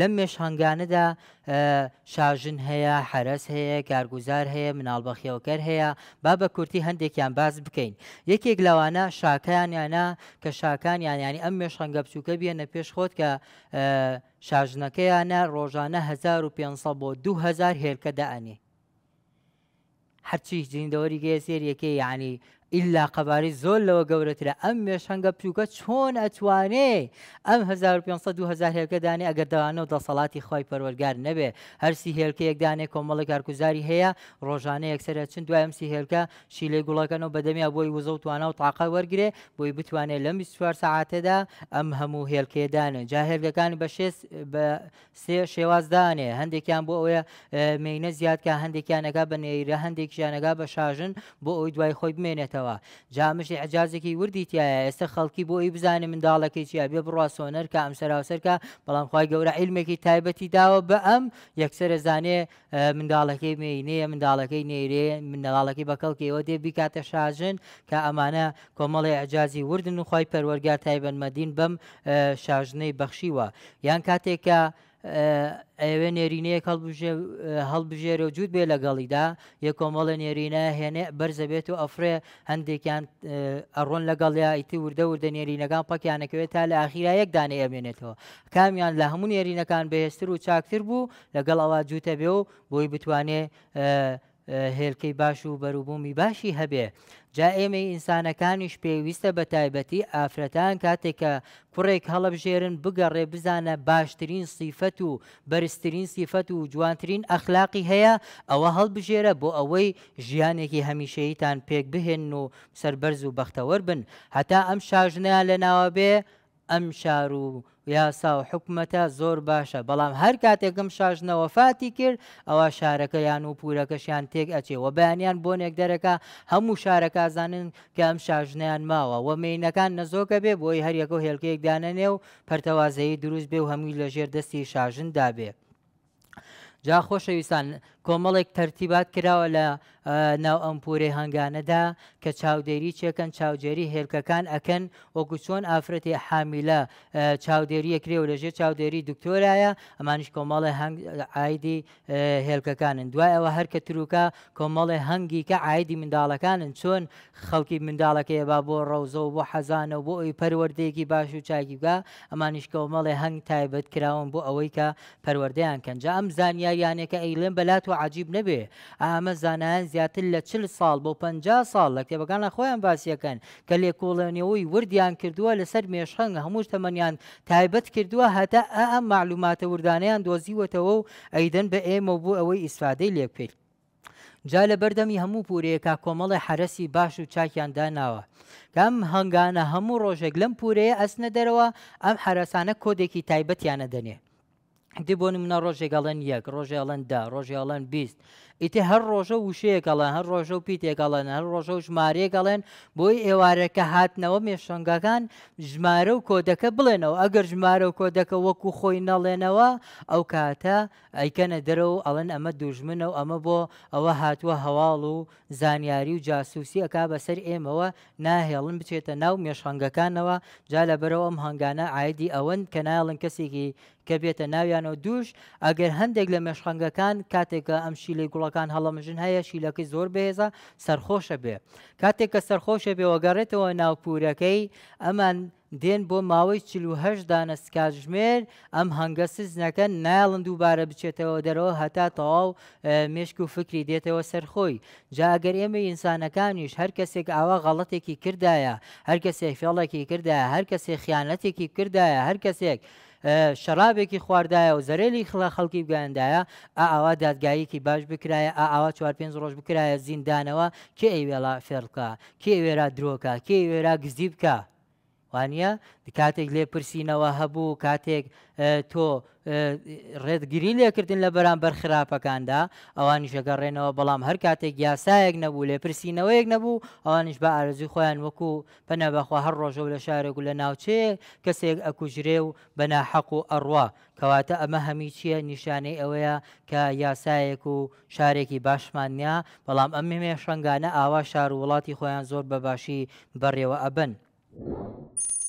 لەم مێشهنگانەدا شاژن هەیە حرەس هەیە کارگوزار هەیە مناڵبەخیەوەکەر هەیە با بە کورتی هەندێکیان باز بکەین یەکێک لەوانە شاکانیانە کە شاکانیان ینی ئەم مێشهنگە بچووکە بێنە پێش خۆت کە شاژنەکەیانە ڕۆژانە 1500 بۆ 2000 هێرکەداانی هەرچی جیندەوەری گەیە سێریەکەی ینی ئللا قەباری زۆر لەوە گەورەترە ئەم مێشەنگە پیوکە چۆن ئەتوانێ ئەم 1500 هێلکەدانێ ئەگەر دەوانەوە دەسەڵاتی خۆی پەروەرگار نەبێ هەرسی هێلکەیەکدانێ کۆمەڵی کارگوزاری هەیە ڕۆژانە یەکسرە چند دوایمسی هێلکە شیلەی گوڵەکەنەوە بەدەمیا بۆی وزە توانە و تااق وەرگێ بۆی بتوانێت لەم 24 ساعتەدا ئەم هەموو هێلکێدانە جا هێلگەکان بە سێ شێوازدانێ هەندێکیان بۆ ئەوە مینە زیادکە هەندێکیانەگا بە نێرە هەندێکیانەگا بە شاژن بۆ ئەوی دوای خۆی بمێنێتەوە بکاتەوە جامشی حجازێکی وردی تایە ئێستا خەڵکی بۆ ئی بزانێ منداڵەکەی چیا بێ بڕوا سۆنەر کە ئەم سەراوسەرکە بەڵام خی گەورە علمێکی تایبەتی داوە بە ئەم یەکسرە زانێ منداڵەکەی مینەیە منداڵەکەی نێرێ منداڵەکەی بەکەڵکەوە دێ بیکاتە شاژن کە ئەمانە کۆمەڵی ئەجازی وردن و خی پەروەرگار تایبەنمەدین بەم شاژنەی بەخشیوە یان کاتێکە ئەوێ نێرینەیەک هەڵبژێرە و جوود بێ لەگەڵیدا یە کۆمەڵە نێرینە هێنێ بەرزە بێت و ئەفرێ هەندێکیان ئەڕۆن لەگەڵیا ئیتی وردە وردە نێرینەکان پەکیانەکەوێت تا لە ئاخیرا یەکدانێ ئەمێنێتەوە کامیان لە هەموو نێرینەکان بەهێستر و چاکتر بوو لەگەڵ ئەوە جووتە بێ و بۆی بتوانێ هێلکەی باش و بەروبوومی باشی هەبێ جا ئێمەی ئینسانەکانیش پێویستە بە تایبەتی ئافرەتان کاتێکە کوڕێک هەڵەبژێرن بگەڕێ بزانە باشترین سیفەت و بەرزترین سیفەت و جوانترین ئەخلاقی هەیە ئەوە هەڵبژێرە بۆ ئەوەی ژیانێکی هەمیشەیتان پێک بهێن و سربەرز و بەختەوەر بن هەتا ئەم شاژنیان لە ناوە بێ ئەم شار و یاسا و حکومەتە زۆر باشە بەڵام هەر کاتێکم شاژنەوە فاتی کرد ئەوە شارەکەیان و پورەکەشیان تێک ئەچێ و بەیانیان بۆ نێکدەرەکە هەموو شارەکەزانن کە ئەم شاژنیان ماوە و مینەکان نەزۆکە بێ بۆی هەریەکە و هێلکەیەک دانەنێ و پەرتەوازایی دروست بێ و هەمووی لە ژێر دەستی شاژن دابێ. جا خۆشەویستان کۆمەڵێک تەرتیبات کراوە لە ناو ئەمپورێ هەنگانەدا کە چاودێری چێکەن چاودێری هێلکەکان ئەکەن وەکو چۆن ئافرەتی حامیلە چاودێریە کرێ و لەژێ چاودێری دکتۆرایە ئەمانش کۆمەڵی ئایدی هێلکەکانن دوای ئەوە هەر کە تروکە کۆمەڵی هەنگی کە ئایدی منداڵەکانن چۆن خەڵکی منداڵەکەی با بۆ ڕەوزە و بۆ حەزانە و بۆ ئەوی پەروەردەیەکی باش و چاگیگا ئەمانش کۆمەڵی هەنگ تایبەت کراون بۆ ئەوەی کە پەروەردەیان کەنج ئەم زانیاریانێکە ئەیلم بەلات و عجیب نەبێ ئامە زانان زیاتر لە چل ساڵ بۆ پ ساڵ لە کتێبەکانە خۆیان باسیەکەن کە لێکۆڵێنەوەی وردیان کردووە لەسەر مێشخەنگ هەموو تەمەنیان تایبەت کردووە هەتا ئەم معلوماتە وردانیان دۆزیوەتەوە و ئەیدەن بە ئێمە بوو ئەوەی ئیسفادەی لێک پێیت جا لە بەردەمی هەموو پورەیەکە کۆمەڵی حرەسی باش و چاکیاندا ناوە کەم هەنگانە هەموو ڕۆژێک لەم پورەیە ئەسنە دەرەوە ئەم حرەسانە کۆدێکی تایبەتیانە دەنێ دی بۆ منە ڕۆژێکگەڵەن یەک ڕۆژێڵەن دا ڕۆژێڵەن بیست ئیتی هەر ڕۆژە وشەیەکەڵە هەر ڕۆژە و پیتێکەڵەن هەر ڕۆژە و ژمارەیەگەڵێن بۆی ئێوارەکە هاتنەوە مێشنگەکان ژمارە و کۆدەکە بڵێنەوە ئەگەر ژمارە و کۆدەکە وەکو خۆی نەڵێنەوە ئەو کاتە ئەیکەنە دەرە و ئەڵەن ئەمە دوژمنە و ئەمە بۆ ئەوە هاتووە هەواڵ و زانیاری و جاسووسی ئەک بەسەر ئێمەوە ناهێڵن بچێتە ناو مێشهنگەکانەوە جا لە بەرەوە ئەم هەنگانە ئایدی ئەوەن کە ناڵن کەسێکی کە بێتە ناویان یانۆ دووش ئەگەر هەندێک لە مێشخەنگەکان کاتێکە ئەم شیلەی گوڵەکان هەڵەمژن هەیە شیلەکەی زۆر بێزە سەرخۆشە بێ کاتێک کە سەرخۆشە بێوەگەڕێتەوە ناوپورەکەی ئەمان دێن بۆ ماوەی چه دانە سکاژمێر ئەم هەنگە سزنەکە ناڵند دووبارە بچێتەوە دەرەوە هەتا تەواو مشک و فکری دێتەوە سەرخۆی جاگەر ئێمە ئینسانەکانیش هەر کەسێک ئاوا غەڵەتێکی کردایە هەر کەسێک فێڵێکی کردایە هەر کەسێک خیانەتێکی کردایە هەر کەسێک شەرابێکی خواردایە و زەرێلی خڵە خەڵکی بگەاندایە ئا ئاوا دادگایەکی باش بکرایە ئا ئاوا چوار پێنج ڕۆژ بکرایە زیندانەوە کێ ئەیوێڵا فێڵکە کێ وێرا درۆکە کێ وێرا گزی بکە وانە کاتێک لێپرسینەوە هەبوو کاتێک تۆ ڕێدگیری لێکردن لە بەرامبەر خراپەکاندا ئەوان ژەگەڕێنەوە بەڵام هەر کاتێک یاسایەک نەبوو لێپرسینەوەیەک نەبوو ئەوانش بە ئارزوی خۆیان وەکو پەنەبەخوا هەر ڕۆژە و لە شارێک و لە ناوچەیە کەسێک ئەکوژرێ و بەناحەق و ئەڕوا کەواتە ئەمە هەمی چییە نیشانەی ئەوەیە کە یاسایەک و شارێکی باشمانیا بەڵام ئەمێ شنگانە ئاوا شار و وڵاتی خۆیان زۆر بەباشی بەڕێوە ئەبن. you